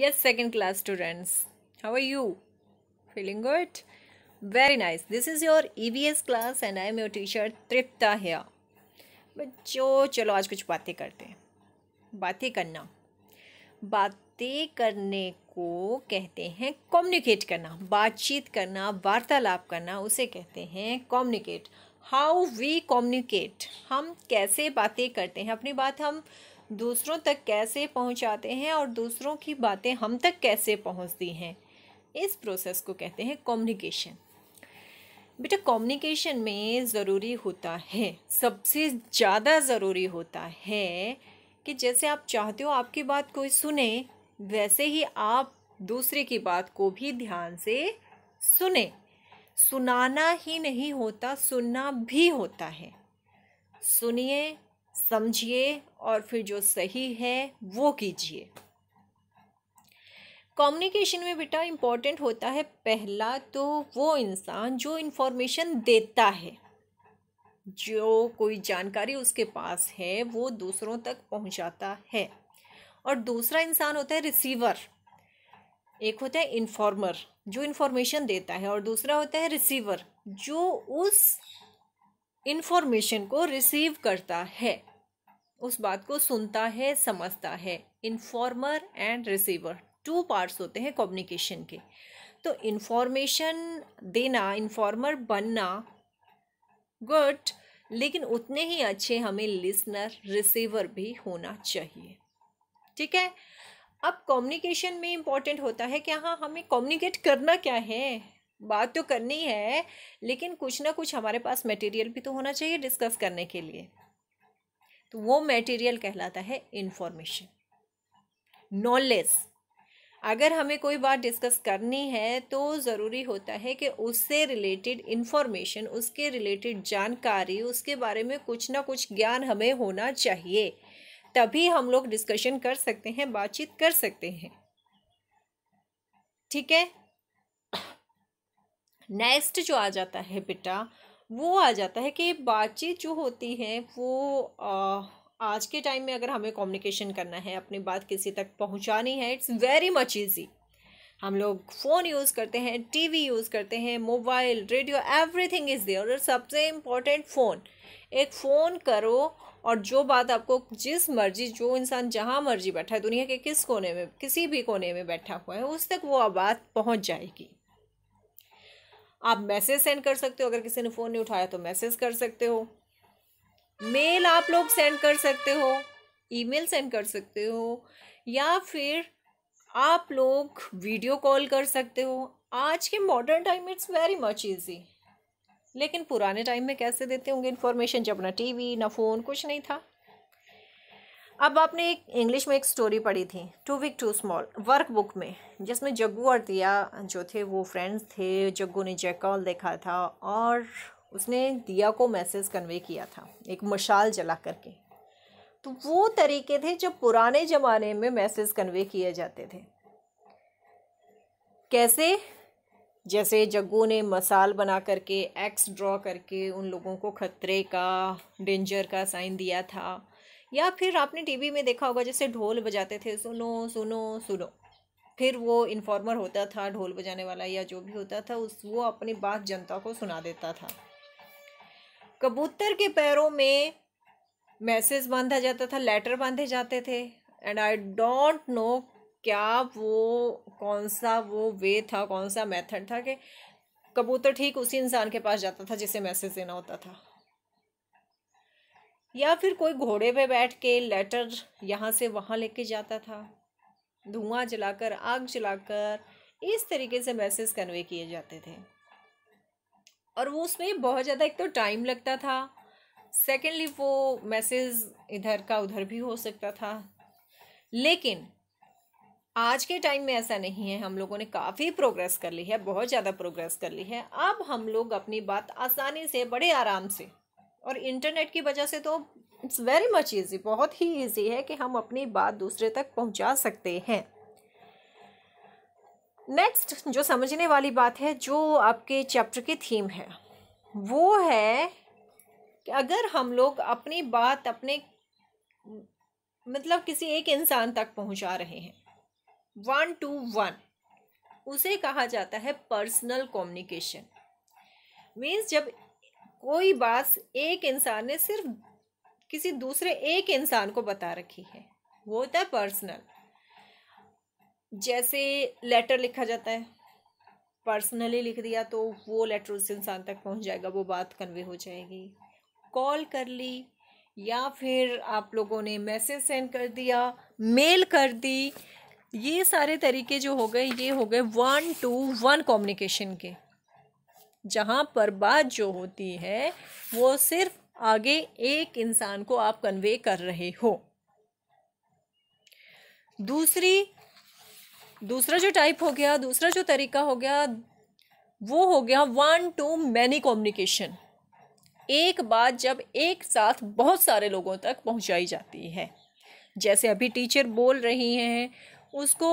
yes second class students how are you feeling good very nice this is your evs class and i am your teacher tripta here बच्चों चलो आज कुछ बातें करते हैं बातें करना बातें करने को कहते हैं कम्युनिकेट करना बातचीत karna वार्तालाप karna use kehte hain communicate how we communicate hum kaise baatein karte hain apni baat hum दूसरों तक कैसे पहुंचाते हैं और दूसरों की बातें हम तक कैसे पहुंचती हैं इस प्रोसेस को कहते हैं कम्युनिकेशन बेटा कम्युनिकेशन में ज़रूरी होता है सबसे ज़्यादा ज़रूरी होता है कि जैसे आप चाहते हो आपकी बात कोई सुने वैसे ही आप दूसरे की बात को भी ध्यान से सुने सुनाना ही नहीं होता सुनना भी होता है सुनिए समझिए और फिर जो सही है वो कीजिए कम्युनिकेशन में बेटा इम्पॉर्टेंट होता है पहला तो वो इंसान जो इन्फॉर्मेशन देता है जो कोई जानकारी उसके पास है वो दूसरों तक पहुंचाता है और दूसरा इंसान होता है रिसीवर एक होता है इन्फॉर्मर जो इन्फॉर्मेशन देता है और दूसरा होता है रिसीवर जो उस इन्फॉर्मेशन को रिसीव करता है उस बात को सुनता है समझता है informer and receiver two parts होते हैं कम्युनिकेशन के तो इन्फॉर्मेशन देना इन्फॉर्मर बनना गुड लेकिन उतने ही अच्छे हमें लिसनर रिसीवर भी होना चाहिए ठीक है अब कम्युनिकेशन में इम्पॉर्टेंट होता है कि हाँ हमें कम्युनिकेट करना क्या है बात तो करनी है लेकिन कुछ ना कुछ हमारे पास मटेरियल भी तो होना चाहिए डिस्कस करने के लिए तो वो मटेरियल कहलाता है इन्फॉर्मेशन नॉलेज अगर हमें कोई बात डिस्कस करनी है तो ज़रूरी होता है कि उससे रिलेटेड इन्फॉर्मेशन उसके रिलेटेड जानकारी उसके बारे में कुछ ना कुछ ज्ञान हमें होना चाहिए तभी हम लोग डिस्कशन कर सकते हैं बातचीत कर सकते हैं ठीक है नेक्स्ट जो आ जाता है बेटा वो आ जाता है कि बातचीत जो होती है वो आ, आज के टाइम में अगर हमें कम्युनिकेशन करना है अपनी बात किसी तक पहुंचानी है इट्स वेरी मच इजी हम लोग फ़ोन यूज़ करते हैं टीवी यूज़ करते हैं mobile radio everything is there और सबसे इम्पॉर्टेंट फ़ोन एक फ़ोन करो और जो बात आपको जिस मर्जी जो इंसान जहाँ मर्जी बैठा है दुनिया के किस कोने में किसी भी कोने में बैठा हुआ है उस तक वो बात पहुँच जाएगी आप मैसेज सेंड कर सकते हो अगर किसी ने फ़ोन नहीं उठाया तो मैसेज कर सकते हो मेल आप लोग सेंड कर सकते हो ईमेल सेंड कर सकते हो या फिर आप लोग वीडियो कॉल कर सकते हो आज के modern time it's very much easy लेकिन पुराने टाइम में कैसे देते होंगे इन्फॉर्मेशन जब ना टीवी ना फ़ोन कुछ नहीं था अब आपने एक इंग्लिश में एक स्टोरी पढ़ी थी too weak too small work book में जिसमें जग्गू और दिया जो थे वो फ्रेंड्स थे जग्गू ने जैकॉल देखा था और उसने दिया को मैसेज कन्वे किया था एक मशाल जला करके तो वो तरीके थे जो पुराने ज़माने में मैसेज कन्वे किए जाते थे कैसे जैसे जग्गू ने मसाल बना करके एक्स ड्रॉ करके उन लोगों को ख़तरे का डेंजर का साइन दिया था या फिर आपने टीवी में देखा होगा जैसे ढोल बजाते थे सुनो सुनो सुनो फिर वो इन्फॉर्मर होता था ढोल बजाने वाला या जो भी होता था उस वो अपनी बात जनता को सुना देता था कबूतर के पैरों में मैसेज बांधा जाता था लेटर बांधे जाते थे एंड आई डोंट नो क्या वो कौन सा वो वे था कौन सा मेथड था कि कबूतर ठीक उसी इंसान के पास जाता था जिसे मैसेज देना होता था या फिर कोई घोड़े पे बैठ के लेटर यहाँ से वहाँ लेके जाता था धुआं जलाकर आग जलाकर इस तरीके से मैसेज कन्वे किए जाते थे और वो उसमें बहुत ज़्यादा एक तो टाइम लगता था सेकेंडली वो मैसेज इधर का उधर भी हो सकता था लेकिन आज के टाइम में ऐसा नहीं है हम लोगों ने काफ़ी प्रोग्रेस कर ली है बहुत ज़्यादा प्रोग्रेस कर ली है अब हम लोग अपनी बात आसानी से बड़े आराम से और इंटरनेट की वजह से तो इट्स वेरी मच ईजी बहुत ही ईजी है कि हम अपनी बात दूसरे तक पहुंचा सकते हैं नेक्स्ट जो समझने वाली बात है जो आपके चैप्टर की थीम है वो है कि अगर हम लोग अपनी बात अपने मतलब किसी एक इंसान तक पहुंचा रहे हैं वन टू वन उसे कहा जाता है पर्सनल कम्युनिकेशन मीन्स जब कोई बात एक इंसान ने सिर्फ किसी दूसरे एक इंसान को बता रखी है वो होता है पर्सनल जैसे लेटर लिखा जाता है पर्सनली लिख दिया तो वो लेटर उस इंसान तक पहुंच जाएगा वो बात कन्वे हो जाएगी कॉल कर ली या फिर आप लोगों ने मैसेज सेंड कर दिया मेल कर दी ये सारे तरीके जो हो गए ये हो गए वन टू वन कम्युनिकेशन के जहाँ पर बात जो होती है वो सिर्फ आगे एक इंसान को आप कन्वे कर रहे हो दूसरी दूसरा जो टाइप हो गया दूसरा जो तरीका हो गया वो हो गया वन टू मैनी कम्युनिकेशन एक बात जब एक साथ बहुत सारे लोगों तक पहुंचाई जाती है जैसे अभी टीचर बोल रही हैं उसको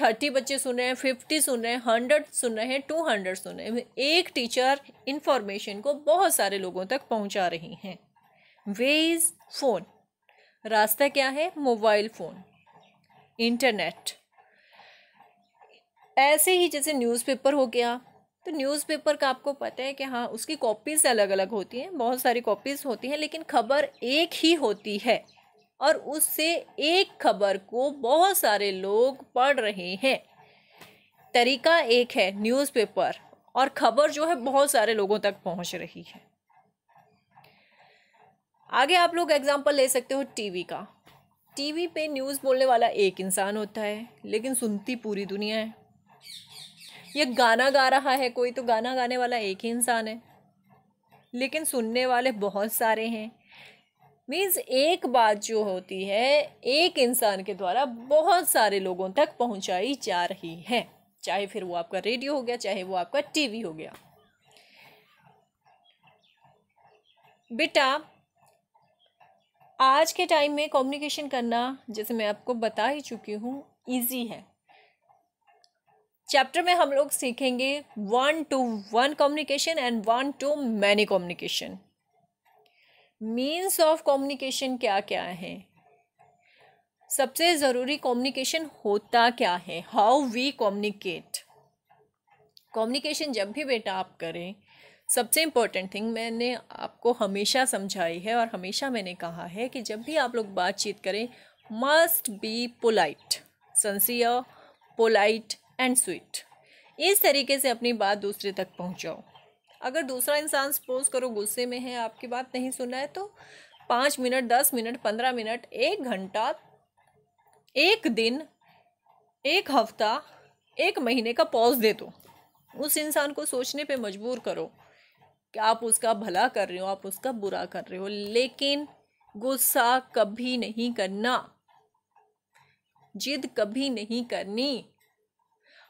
थर्टी बच्चे सुन रहे हैं फिफ्टी सुन रहे हैं हंड्रेड सुन रहे हैं टू हंड्रेड सुन रहे हैं एक टीचर इन्फॉर्मेशन को बहुत सारे लोगों तक पहुंचा रही हैं इज़ फ़ोन रास्ता क्या है मोबाइल फ़ोन इंटरनेट ऐसे ही जैसे न्यूज़पेपर हो गया तो न्यूज़पेपर का आपको पता है कि हाँ उसकी कॉपीज़ अलग अलग होती हैं बहुत सारी कॉपीज़ होती हैं लेकिन खबर एक ही होती है और उससे एक खबर को बहुत सारे लोग पढ़ रहे हैं तरीका एक है न्यूज़पेपर और खबर जो है बहुत सारे लोगों तक पहुंच रही है आगे आप लोग एग्जाम्पल ले सकते हो टीवी का टीवी पे न्यूज़ बोलने वाला एक इंसान होता है लेकिन सुनती पूरी दुनिया है ये गाना गा रहा है कोई तो गाना गाने वाला एक ही इंसान है लेकिन सुनने वाले बहुत सारे हैं मीन्स एक बात जो होती है एक इंसान के द्वारा बहुत सारे लोगों तक पहुंचाई जा रही है चाहे फिर वो आपका रेडियो हो गया चाहे वो आपका टीवी हो गया बेटा आज के टाइम में कम्युनिकेशन करना जैसे मैं आपको बता ही चुकी हूँ इजी है चैप्टर में हम लोग सीखेंगे one to one communication and one to many communication means of communication क्या क्या हैं सबसे ज़रूरी कम्युनिकेशन होता क्या है हाउ वी कम्युनिकेट कम्युनिकेशन जब भी बेटा आप करें सबसे इम्पॉर्टेंट थिंग मैंने आपको हमेशा समझाई है और हमेशा मैंने कहा है कि जब भी आप लोग बातचीत करें must be polite sincere polite and sweet इस तरीके से अपनी बात दूसरे तक पहुंचाओ अगर दूसरा इंसान सपोज करो गुस्से में है आपकी बात नहीं सुना है तो पाँच मिनट दस मिनट पंद्रह मिनट एक घंटा एक दिन एक हफ्ता एक महीने का पॉज दे दो उस इंसान को सोचने पे मजबूर करो कि आप उसका भला कर रहे हो आप उसका बुरा कर रहे हो लेकिन गुस्सा कभी नहीं करना जिद कभी नहीं करनी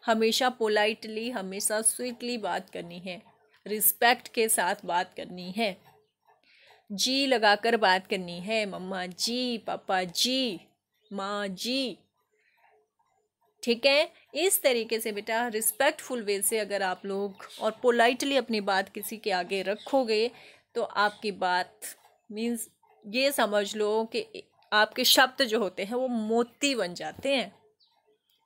हमेशा पोलाइटली हमेशा स्वीटली बात करनी है रिस्पेक्ट के साथ बात करनी है जी लगाकर बात करनी है मम्मा जी पापा जी माँ जी ठीक है इस तरीके से बेटा रिस्पेक्टफुल वे से अगर आप लोग और पोलाइटली अपनी बात किसी के आगे रखोगे तो आपकी बात मीन्स ये समझ लो कि आपके शब्द जो होते हैं वो मोती बन जाते हैं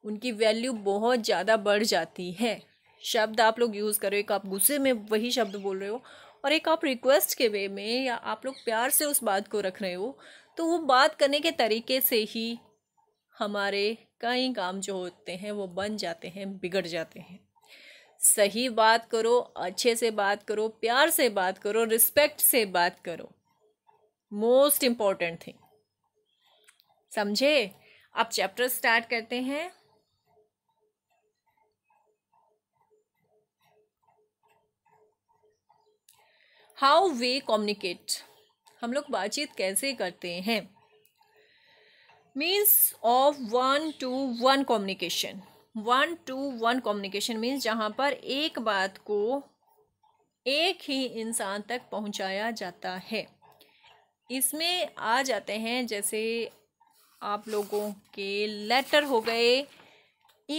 उनकी वैल्यू बहुत ज़्यादा बढ़ जाती है शब्द आप लोग यूज़ कर रहे हो एक आप गुस्से में वही शब्द बोल रहे हो और एक आप रिक्वेस्ट के वे में या आप लोग प्यार से उस बात को रख रहे हो तो वो बात करने के तरीके से ही हमारे कई काम जो होते हैं वो बन जाते हैं बिगड़ जाते हैं सही बात करो अच्छे से बात करो प्यार से बात करो रिस्पेक्ट से बात करो मोस्ट इम्पॉर्टेंट थिंग समझे आप चैप्टर स्टार्ट करते हैं हाउ वे कम्युनिकेट हम लोग बातचीत कैसे करते हैं means of one to one communication one to one communication means जहाँ पर एक बात को एक ही इंसान तक पहुँचाया जाता है इसमें आ जाते हैं जैसे आप लोगों के लेटर हो गए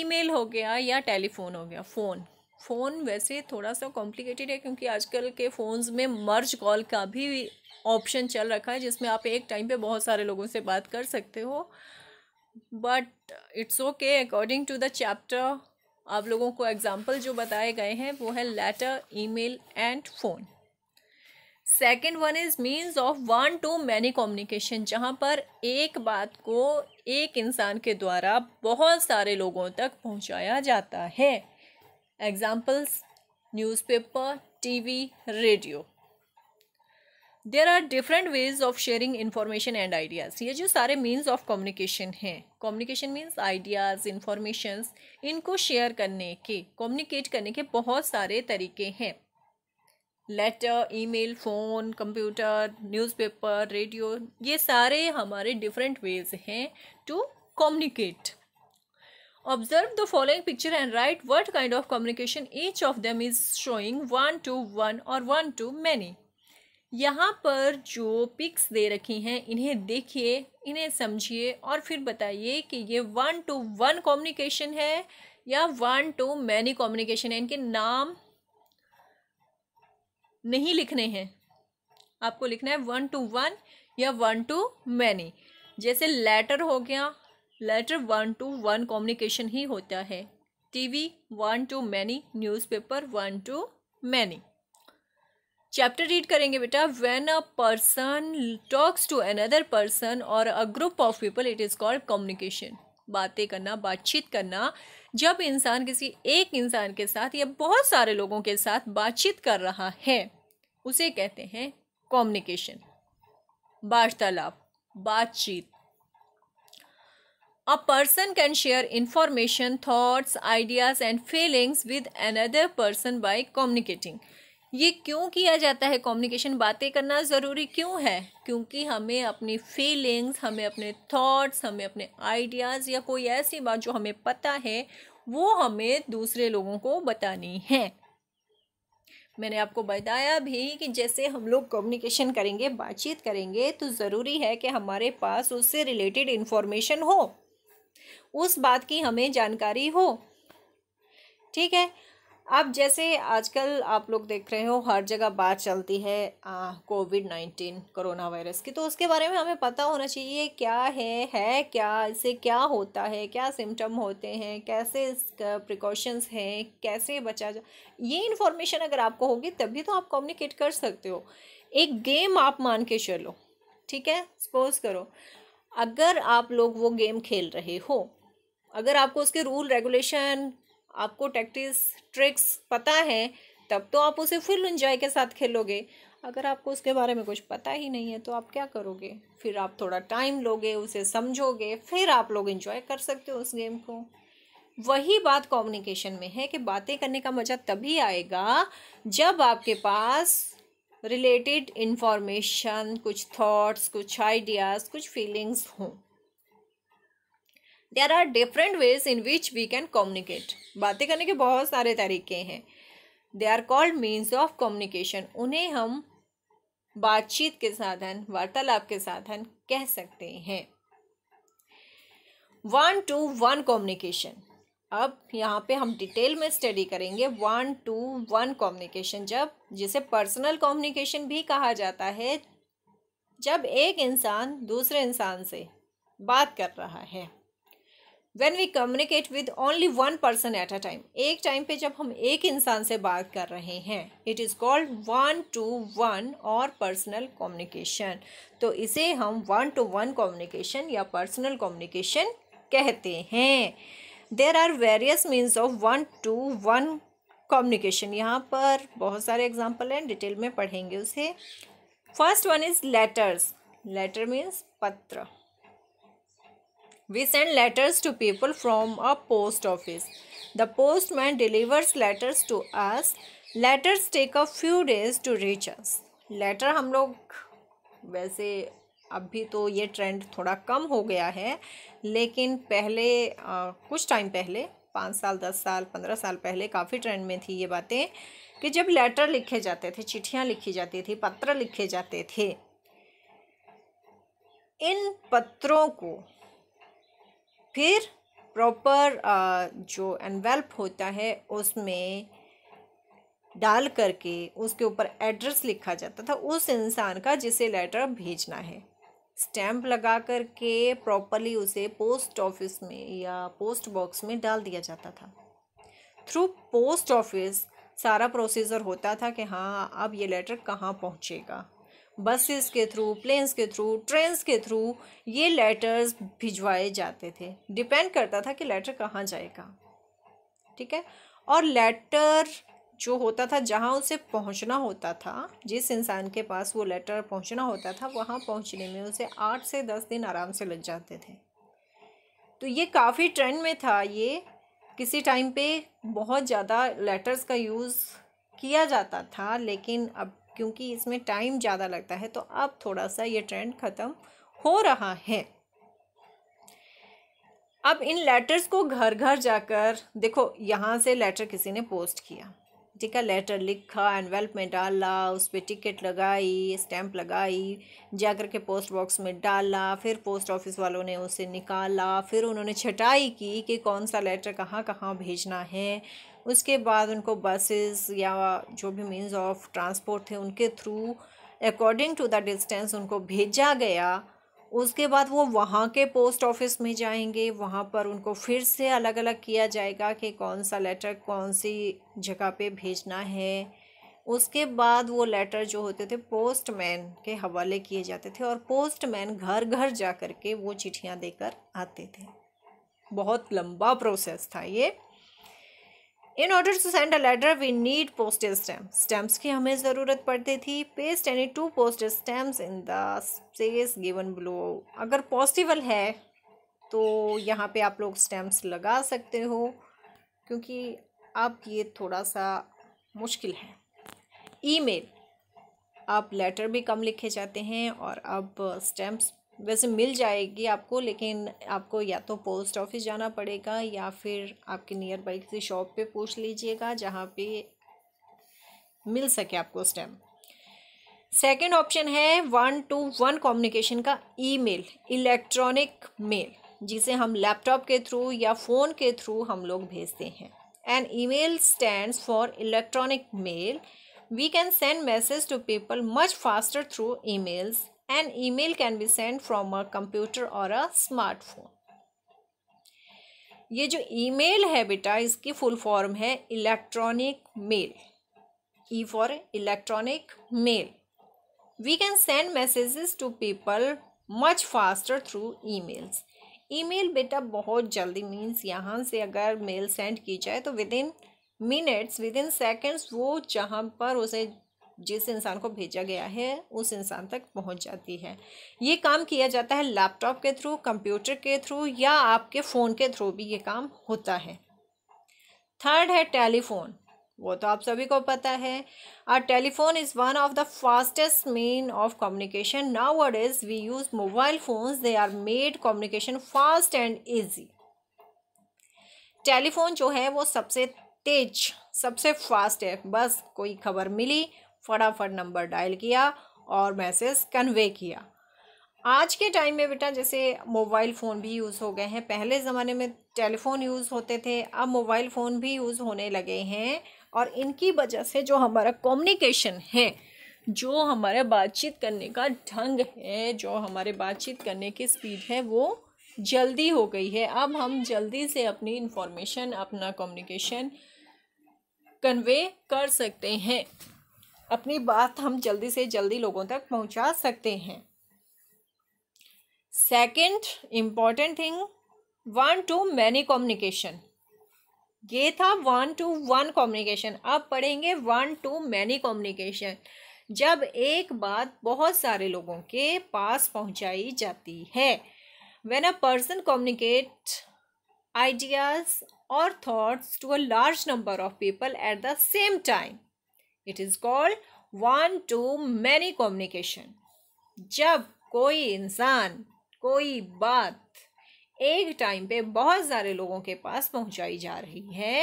ईमेल हो गया या टेलीफोन हो गया फ़ोन फ़ोन वैसे थोड़ा सा कॉम्प्लिकेटेड है क्योंकि आजकल के फ़ोन्स में मर्ज कॉल का भी ऑप्शन चल रखा है जिसमें आप एक टाइम पे बहुत सारे लोगों से बात कर सकते हो but it's okay according to the chapter आप लोगों को एग्जाम्पल जो बताए गए हैं वो है letter email and phone second one is means of one to many communication जहाँ पर एक बात को एक इंसान के द्वारा बहुत सारे लोगों तक पहुँचाया जाता है Examples newspaper, TV, radio. There are different ways of sharing information and ideas ये जो सारे मीन्स ऑफ कम्युनिकेशन हैं कम्युनिकेशन मीन्स आइडियाज़ इन्फॉर्मेशंस इनको शेयर करने के कम्युनिकेट करने के बहुत सारे तरीके हैं letter email phone computer newspaper radio ये सारे हमारे डिफरेंट वेज हैं to communicate Observe the following picture and write what kind of communication each of them is showing one to one or one to many. यहाँ पर जो pics दे रखी हैं इन्हें देखिए इन्हें समझिए और फिर बताइए कि ये वन टू वन कम्युनिकेशन है या वन टू मैनी कम्युनिकेशन है इनके नाम नहीं लिखने हैं आपको लिखना है वन टू वन या वन टू मैनी जैसे लेटर हो गया letter one to one communication ही होता है TV one to many newspaper one to many chapter read करेंगे बेटा when a person talks to another person or a group of people it is called communication बातें करना बातचीत करना जब इंसान किसी एक इंसान के साथ या बहुत सारे लोगों के साथ बातचीत कर रहा है उसे कहते हैं कम्युनिकेशन वार्तालाप बातचीत A person can share information, thoughts, ideas and feelings with another person by communicating. ये क्यों किया जाता है कम्युनिकेशन बातें करना ज़रूरी क्यों है क्योंकि हमें अपनी फीलिंग्स हमें अपने थॉट्स हमें अपने आइडियाज़ या कोई ऐसी बात जो हमें पता है वो हमें दूसरे लोगों को बतानी है मैंने आपको बताया भी कि जैसे हम लोग कम्युनिकेशन करेंगे बातचीत करेंगे तो ज़रूरी है कि हमारे पास उससे रिलेटेड इन्फॉर्मेशन हो उस बात की हमें जानकारी हो ठीक है अब जैसे आजकल आप लोग देख रहे हो हर जगह बात चलती है कोविड नाइन्टीन कोरोना वायरस की तो उसके बारे में हमें पता होना चाहिए क्या है है क्या इससे क्या होता है क्या सिम्टम होते हैं कैसे प्रिकॉशंस हैं कैसे बचा जा ये इन्फॉर्मेशन अगर आपको होगी तभी तो आप कम्युनिकेट कर सकते हो एक गेम आप मान के चलो ठीक है सपोज करो अगर आप लोग वो गेम खेल रहे हो अगर आपको उसके रूल रेगुलेशन आपको टैक्टिस ट्रिक्स पता है तब तो आप उसे फुल इन्जॉय के साथ खेलोगे अगर आपको उसके बारे में कुछ पता ही नहीं है तो आप क्या करोगे फिर आप थोड़ा टाइम लोगे उसे समझोगे फिर आप लोग इन्जॉय कर सकते हो उस गेम को वही बात कम्युनिकेशन में है कि बातें करने का मज़ा तभी आएगा जब आपके पास रिलेटेड इन्फॉर्मेशन कुछ थॉट्स कुछ आइडियाज़ कुछ फीलिंग्स हों there are different ways in which we can communicate बातें करने के बहुत सारे तरीके हैं they are called means of communication उन्हें हम बातचीत के साधन वार्तालाप के साधन कह सकते हैं वन टू वन कम्युनिकेशन अब यहाँ पे हम डिटेल में स्टडी करेंगे वन टू वन कम्युनिकेशन जब जिसे पर्सनल कम्युनिकेशन भी कहा जाता है जब एक इंसान दूसरे इंसान से बात कर रहा है when we communicate with only one person at a time एक टाइम पे जब हम एक इंसान से बात कर रहे हैं it is called one to one or personal communication तो इसे हम वन टू वन कम्युनिकेशन या पर्सनल कम्युनिकेशन कहते हैं there are various means of one to one communication यहाँ पर बहुत सारे एग्जाम्पल हैं डिटेल में पढ़ेंगे उसे first one is letters letter means पत्र we send letters to people from a post office the postman delivers letters to us letters take a few days to reach us letter हम लोग वैसे अब भी तो ये trend थोड़ा कम हो गया है लेकिन पहले आ, कुछ टाइम पहले पाँच साल दस साल पंद्रह साल पहले काफ़ी ट्रेंड में थी ये बातें कि जब लेटर लिखे जाते थे चिट्ठियाँ लिखी जाती थी पत्र लिखे जाते थे इन पत्रों को फिर प्रॉपर जो एनवेल्प होता है उसमें डाल करके उसके ऊपर एड्रेस लिखा जाता था उस इंसान का जिसे लेटर भेजना है स्टैम्प लगा कर के प्रॉपरली उसे पोस्ट ऑफिस में या पोस्ट बॉक्स में डाल दिया जाता था थ्रू पोस्ट ऑफिस सारा प्रोसीजर होता था कि हाँ अब ये लेटर कहाँ पहुँचेगा बसेस के थ्रू प्लेन्स के थ्रू ट्रेन्स के थ्रू ये लेटर्स भिजवाए जाते थे डिपेंड करता था कि लेटर कहाँ जाएगा ठीक है और लेटर जो होता था जहाँ उसे पहुँचना होता था जिस इंसान के पास वो लेटर पहुँचना होता था वहाँ पहुँचने में उसे आठ से दस दिन आराम से लग जाते थे तो ये काफ़ी ट्रेंड में था ये किसी टाइम पे बहुत ज़्यादा लेटर्स का यूज़ किया जाता था लेकिन अब क्योंकि इसमें टाइम ज़्यादा लगता है तो अब थोड़ा सा ये ट्रेंड ख़त्म हो रहा है अब इन लेटर्स को घर घर जाकर देखो यहाँ से लेटर किसी ने पोस्ट किया है लेटर लिखा एनवेल्प में डाला उस पर टिकट लगाई स्टैंप लगाई जाकर के पोस्ट बॉक्स में डाला फिर पोस्ट ऑफिस वालों ने उसे निकाला फिर उन्होंने छटाई की कि कौन सा लेटर कहाँ कहाँ भेजना है उसके बाद उनको बसेस या जो भी मीन्स ऑफ ट्रांसपोर्ट थे उनके through according to the distance उनको भेजा गया उसके बाद वो वहाँ के पोस्ट ऑफिस में जाएंगे वहाँ पर उनको फिर से अलग अलग किया जाएगा कि कौन सा लेटर कौन सी जगह पे भेजना है उसके बाद वो लेटर जो होते थे पोस्टमैन के हवाले किए जाते थे और पोस्टमैन घर घर जा कर के वो चिट्ठियाँ देकर आते थे बहुत लंबा प्रोसेस था ये in order to send a letter we need postage stamp stamps की हमें ज़रूरत पड़ती थी paste any two postage stamps in the space given below अगर पॉसिबल है तो यहाँ पे आप लोग स्टैम्प्स लगा सकते हो क्योंकि आप ये थोड़ा सा मुश्किल है ईमेल आप लेटर भी कम लिखे जाते हैं और अब स्टैम्प्स वैसे मिल जाएगी आपको लेकिन आपको या तो पोस्ट ऑफिस जाना पड़ेगा या फिर आपके नियर बाई किसी शॉप पे पूछ लीजिएगा जहाँ पे मिल सके आपको स्टैम्प सेकेंड ऑप्शन है वन टू वन कम्युनिकेशन का ईमेल इलेक्ट्रॉनिक मेल जिसे हम लैपटॉप के थ्रू या फ़ोन के थ्रू हम लोग भेजते हैं and email stand for electronic mail we can send message to people much faster through emails An email can be sent from a computer or a smartphone. ये जो ईमेल है बेटा इसकी फुल फॉर्म है electronic mail E for electronic mail we can send messages to people much faster through emails email बेटा बहुत जल्दी means यहाँ से अगर मेल सेंड की जाए तो within minutes within seconds वो जहाँ पर उसे जिस इंसान को भेजा गया है उस इंसान तक पहुंच जाती है ये काम किया जाता है लैपटॉप के थ्रू कंप्यूटर के थ्रू या आपके फ़ोन के थ्रू भी ये काम होता है थर्ड है टेलीफोन वो तो आप सभी को पता है a telephone is one of the fastest mean of communication now word is we use mobile phones they are made communication fast and easy telephone जो है वो सबसे तेज सबसे फास्ट है बस कोई खबर मिली फटाफट नंबर डायल किया और मैसेज कन्वे किया आज के टाइम में बेटा जैसे मोबाइल फ़ोन भी यूज़ हो गए हैं पहले ज़माने में टेलीफ़ोन यूज़ होते थे अब मोबाइल फ़ोन भी यूज़ होने लगे हैं और इनकी वजह से जो हमारा कम्युनिकेशन है जो हमारे बातचीत करने का ढंग है जो हमारे बातचीत करने की स्पीड है वो जल्दी हो गई है अब हम जल्दी से अपनी इंफॉर्मेशन अपना कम्युनिकेशन कन्वे कर सकते हैं अपनी बात हम जल्दी से जल्दी लोगों तक पहुंचा सकते हैं second important thing one to many communication ये था वन टू वन कम्युनिकेशन अब पढ़ेंगे वन टू मैनी कम्युनिकेशन जब एक बात बहुत सारे लोगों के पास पहुंचाई जाती है when a person communicate ideas और thoughts to a large number of people at the same time it is called one to many communication जब कोई इंसान कोई बात एक टाइम पे बहुत सारे लोगों के पास पहुंचाई जा रही है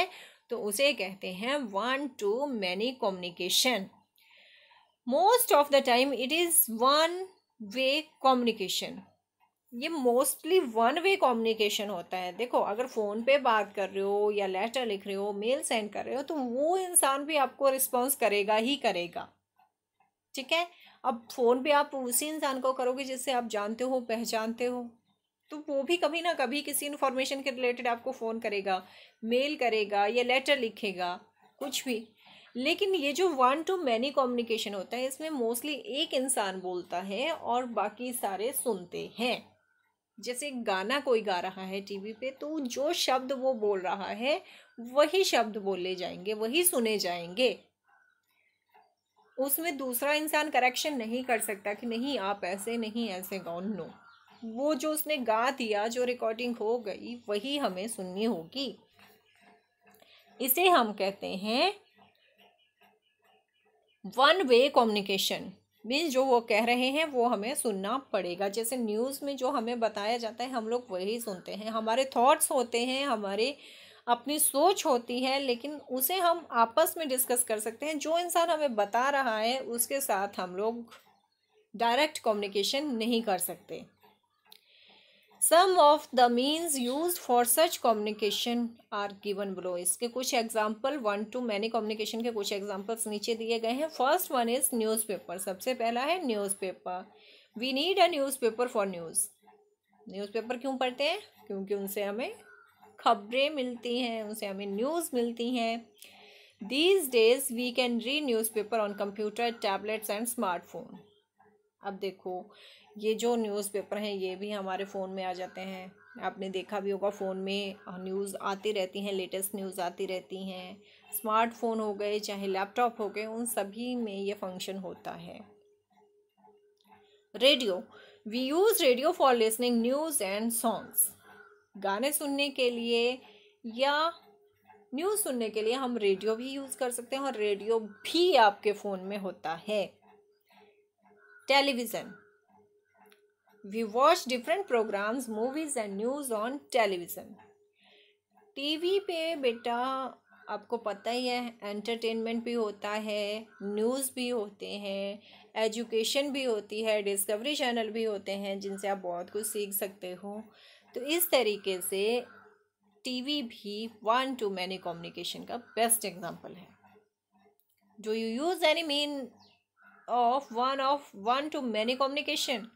तो उसे कहते हैं one to many communication most of the time it is one way communication ये मोस्टली वन वे कम्युनिकेशन होता है देखो अगर फ़ोन पे बात कर रहे हो या लेटर लिख रहे हो मेल सेंड कर रहे हो तो वो इंसान भी आपको रिस्पॉन्स करेगा ही करेगा ठीक है अब फ़ोन पे आप उसी इंसान को करोगे जिससे आप जानते हो पहचानते हो तो वो भी कभी ना कभी किसी इन्फॉर्मेशन के रिलेटेड आपको फ़ोन करेगा मेल करेगा या लेटर लिखेगा कुछ भी लेकिन ये जो वन टू मैनी कम्युनिकेशन होता है इसमें मोस्टली एक इंसान बोलता है और बाकी सारे सुनते हैं जैसे गाना कोई गा रहा है टीवी पे तो जो शब्द वो बोल रहा है वही शब्द बोले जाएंगे वही सुने जाएंगे उसमें दूसरा इंसान करेक्शन नहीं कर सकता कि नहीं आप ऐसे नहीं ऐसे गाओ नो वो जो उसने गा दिया जो रिकॉर्डिंग हो गई वही हमें सुननी होगी इसे हम कहते हैं वन वे कम्युनिकेशन मीन्स जो वो कह रहे हैं वो हमें सुनना पड़ेगा जैसे न्यूज़ में जो हमें बताया जाता है हम लोग वही सुनते हैं हमारे थॉट्स होते हैं हमारे अपनी सोच होती है लेकिन उसे हम आपस में डिस्कस कर सकते हैं जो इंसान हमें बता रहा है उसके साथ हम लोग डायरेक्ट कम्युनिकेशन नहीं कर सकते some of the means use for such communication are given below इसके कुछ example one to many communication के कुछ एग्जाम्पल्स नीचे दिए गए हैं first one is newspaper सबसे पहला है newspaper we need a newspaper for news newspaper क्यों पढ़ते हैं क्योंकि उनसे हमें खबरें मिलती हैं उनसे हमें न्यूज़ मिलती हैं these days we can read newspaper on computer tablets and smartphone अब देखो ये जो न्यूज़पेपर हैं ये भी हमारे फ़ोन में आ जाते हैं आपने देखा भी होगा फ़ोन में न्यूज़ आती रहती हैं लेटेस्ट न्यूज़ आती रहती हैं स्मार्टफोन हो गए चाहे लैपटॉप हो गए उन सभी में ये फंक्शन होता है radio we use radio for listening news and songs गाने सुनने के लिए या न्यूज़ सुनने के लिए हम रेडियो भी यूज़ कर सकते हैं और रेडियो भी आपके फ़ोन में होता है television We watch different programs, movies and news on television. tv pe बेटा आपको पता ही है एंटरटेनमेंट भी होता है न्यूज़ भी होते हैं एजुकेशन भी होती है डिस्कवरी चैनल भी होते हैं जिनसे आप बहुत कुछ सीख सकते हो तो इस तरीके से टीवी भी वन टू मैनी कम्युनिकेशन का बेस्ट एग्जांपल है जो you use any mean of one of one to many communication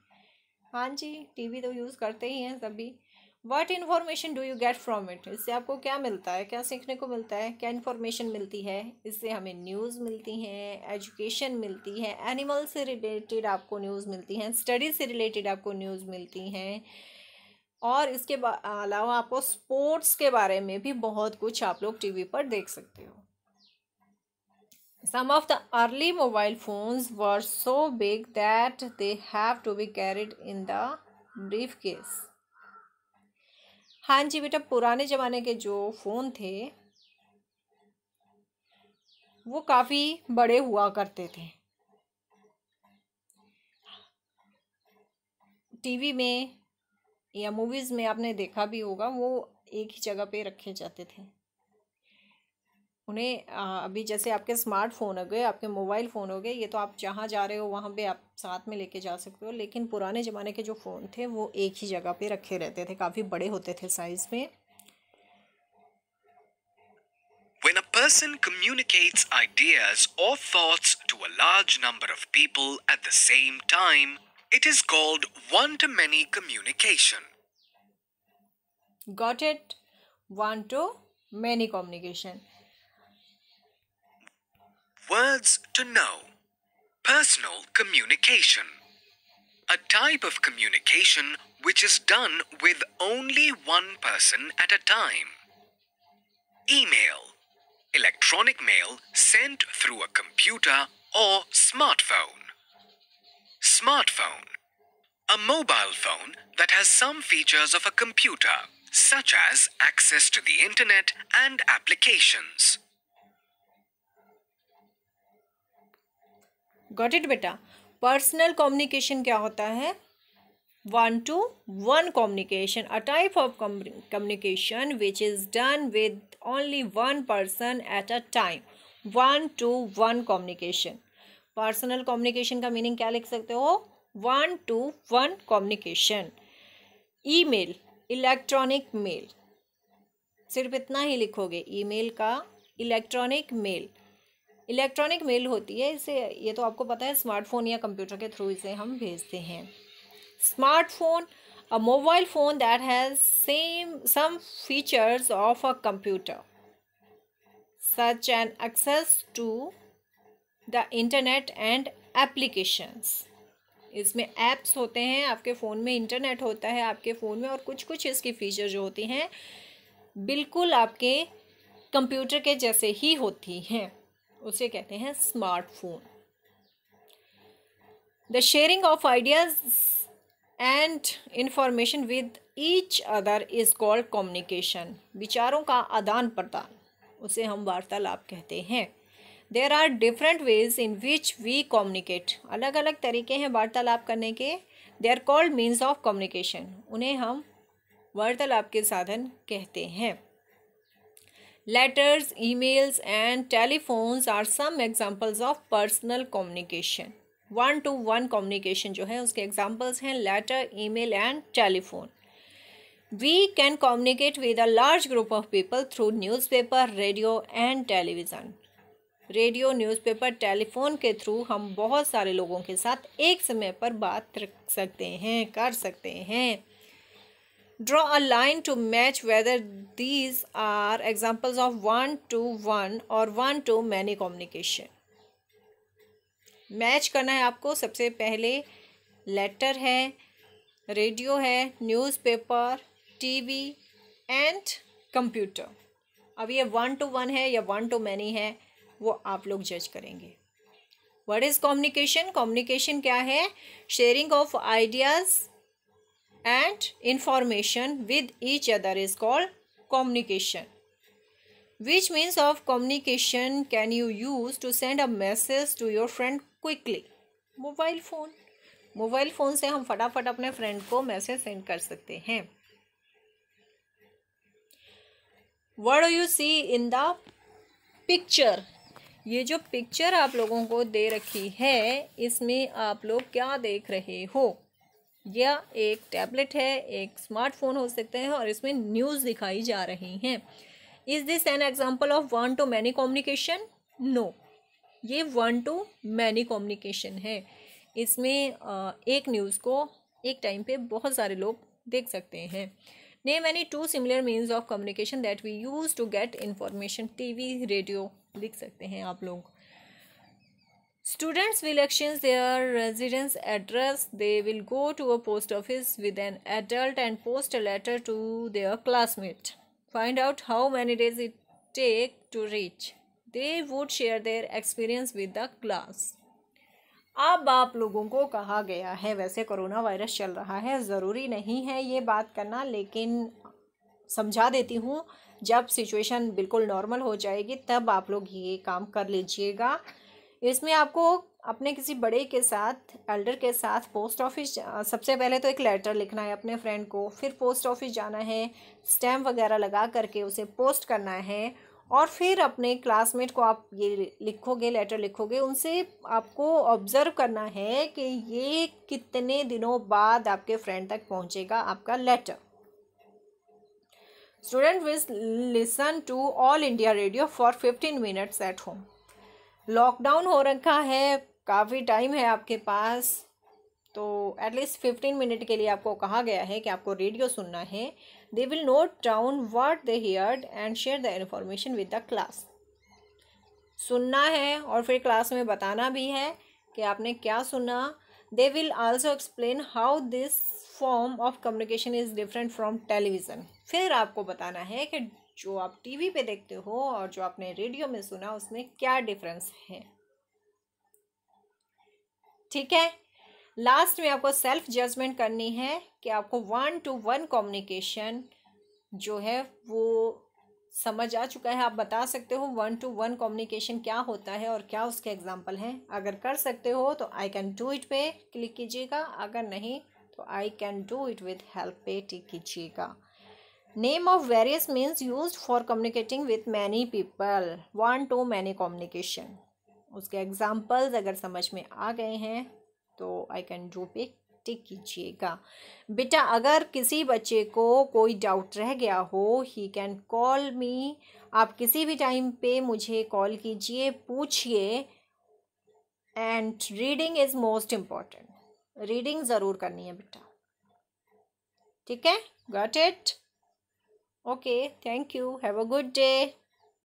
हाँ जी टीवी तो यूज़ करते ही हैं सभी what information do you get from it इससे आपको क्या मिलता है क्या सीखने को मिलता है क्या इन्फॉर्मेशन मिलती है इससे हमें न्यूज़ मिलती हैं एजुकेशन मिलती है एनिमल से रिलेटेड आपको न्यूज़ मिलती हैं स्टडी से रिलेटेड आपको न्यूज़ मिलती हैं और इसके अलावा आपको स्पोर्ट्स के बारे में भी बहुत कुछ आप लोग टीवी पर देख सकते हो Some of the early mobile phones were so big that they have to be carried in the briefcase. हाँ जी बेटा पुराने ज़माने के जो फ़ोन थे वो काफ़ी बड़े हुआ करते थे टीवी में या मूवीज़ में आपने देखा भी होगा वो एक ही जगह पे रखे जाते थे उन्हें अभी जैसे आपके स्मार्टफ़ोन हो गए आपके मोबाइल फ़ोन हो गए ये तो आप जहाँ जा रहे हो वहाँ पे आप साथ में लेके जा सकते हो लेकिन पुराने ज़माने के जो फ़ोन थे वो एक ही जगह पे रखे रहते थे काफ़ी बड़े होते थे साइज़ में When a person communicates ideas or thoughts to a large number of people at the same time, it is called one-to-many communication. Got it? One-to-many communication. Words to know. Personal communication. A type of communication which is done with only one person at a time. Email. Electronic mail sent through a computer or smartphone. Smartphone. A mobile phone that has some features of a computer, such as access to the internet and applications. Got it बेटा personal communication क्या होता है one to one communication a type of communication which is done with only one person at a time one to one communication personal communication का meaning क्या लिख सकते हो one to one communication email electronic mail सिर्फ इतना ही लिखोगे email का electronic mail electronic mail होती है इसे ये तो आपको पता है स्मार्टफोन या कंप्यूटर के थ्रू इसे हम भेजते हैं smartphone a mobile phone that has same some features of a computer such an access to the internet and applications इसमें ऐप्स होते हैं आपके फ़ोन में इंटरनेट होता है आपके फ़ोन में और कुछ कुछ इसकी फ़ीचर जो होती हैं बिल्कुल आपके कंप्यूटर के जैसे ही होती हैं उसे कहते हैं smartphone the sharing of ideas and information with each other is called communication विचारों का आदान प्रदान उसे हम वार्तालाप कहते हैं there are different ways in which we communicate अलग अलग तरीके हैं वार्तालाप करने के they are called means of communication उन्हें हम वार्तालाप के साधन कहते हैं letters emails and telephones are some examples of personal communication one to one communication जो है उसके एग्जाम्पल्स हैं letter email and telephone we can communicate with a large group of people through newspaper radio and television radio newspaper telephone के थ्रू हम बहुत सारे लोगों के साथ एक समय पर बात रख सकते हैं कर सकते हैं draw a line to match whether these are examples of one to one और one to many communication match करना है आपको सबसे पहले लेटर है रेडियो है टी वी एंड कंप्यूटर अब ये वन टू वन है या वन टू मैनी है वो आप लोग जज करेंगे वट इज़ कॉम्युनिकेशन कॉम्युनिकेशन क्या है sharing of ideas and information with each other is called communication which means of communication can you use to send a message to your friend quickly mobile mobile phone mobile phone से हम apne friend ko message send kar sakte hain what do you see in the picture ये जो picture आप लोगों को दे रखी है इसमें आप लोग क्या देख रहे हो यह एक टैबलेट है एक स्मार्टफोन हो सकते हैं और इसमें न्यूज़ दिखाई जा रही हैं is this an example of one to many communication no ये वन टू मैनी कम्युनिकेशन है इसमें एक न्यूज़ को एक टाइम पे बहुत सारे लोग देख सकते हैं ने many two similar means of communication that we use to get information we radio लिख सकते हैं आप लोग Students will exchange their residence address. They will go to a post office with an adult and post a letter to their classmate. Find out how many days it take to reach. They would share their experience with the class. अब आप लोगों को कहा गया है वैसे corona virus चल रहा है ज़रूरी नहीं है ये बात करना लेकिन समझा देती हूँ जब सिचुएशन बिल्कुल नॉर्मल हो जाएगी तब आप लोग ये काम कर लीजिएगा इसमें आपको अपने किसी बड़े के साथ एल्डर के साथ पोस्ट ऑफिस सबसे पहले तो एक लेटर लिखना है अपने फ्रेंड को फिर पोस्ट ऑफिस जाना है स्टैम्प वगैरह लगा करके उसे पोस्ट करना है और फिर अपने क्लासमेट को आप ये लिखोगे लेटर लिखोगे उनसे आपको ऑब्ज़र्व करना है कि ये कितने दिनों बाद आपके फ्रेंड तक पहुंचेगा आपका letter student will listen to All India Radio for fifteen minutes at home lockdown हो रखा है काफ़ी टाइम है आपके पास तो एटलीस्ट फिफ्टीन मिनट के लिए आपको कहा गया है कि आपको रेडियो सुनना है they will note down what they heard and share the information with the class सुनना है और फिर क्लास में बताना भी है कि आपने क्या सुना they will also explain how this form of communication is different from television फिर आपको बताना है कि जो आप टीवी पे देखते हो और जो आपने रेडियो में सुना उसमें क्या डिफरेंस है ठीक है लास्ट में आपको सेल्फ जजमेंट करनी है कि आपको वन टू वन कम्युनिकेशन जो है वो समझ आ चुका है आप बता सकते हो वन टू वन कम्युनिकेशन क्या होता है और क्या उसके एग्जाम्पल हैं अगर कर सकते हो तो आई कैन डू इट पे क्लिक कीजिएगा अगर नहीं तो I can do it with help पे टिक कीजिएगा name of various means used for communicating with many people one to many communication उसके एग्जाम्पल्स अगर समझ में आ गए हैं तो आई कैन डू पे टिक कीजिएगा बेटा अगर किसी बच्चे को कोई डाउट रह गया हो ही कैन कॉल मी आप किसी भी टाइम पे मुझे कॉल कीजिए पूछिए and reading is most important reading ज़रूर करनी है बेटा ठीक है got it Okay, thank you. Have a good day.